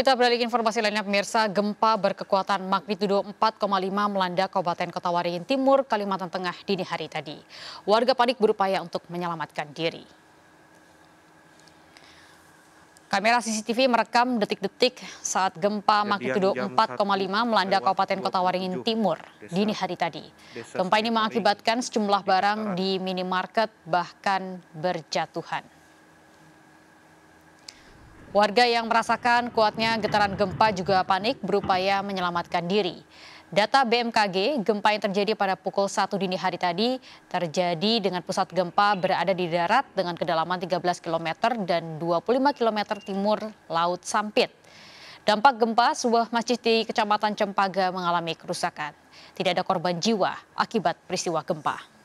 Kita beralih ke informasi lainnya pemirsa, gempa berkekuatan magnitudo 4,5 melanda Kabupaten Kota Waringin Timur, Kalimantan Tengah dini hari tadi. Warga panik berupaya untuk menyelamatkan diri. Kamera CCTV merekam detik-detik saat gempa magnitudo 4,5 melanda Kabupaten Kota Waringin Timur dini hari tadi. Gempa ini mengakibatkan sejumlah barang di minimarket bahkan berjatuhan. Warga yang merasakan kuatnya getaran gempa juga panik berupaya menyelamatkan diri. Data BMKG, gempa yang terjadi pada pukul 1 dini hari tadi terjadi dengan pusat gempa berada di darat dengan kedalaman 13 km dan 25 km timur Laut Sampit. Dampak gempa, sebuah masjid di Kecamatan Cempaga mengalami kerusakan. Tidak ada korban jiwa akibat peristiwa gempa.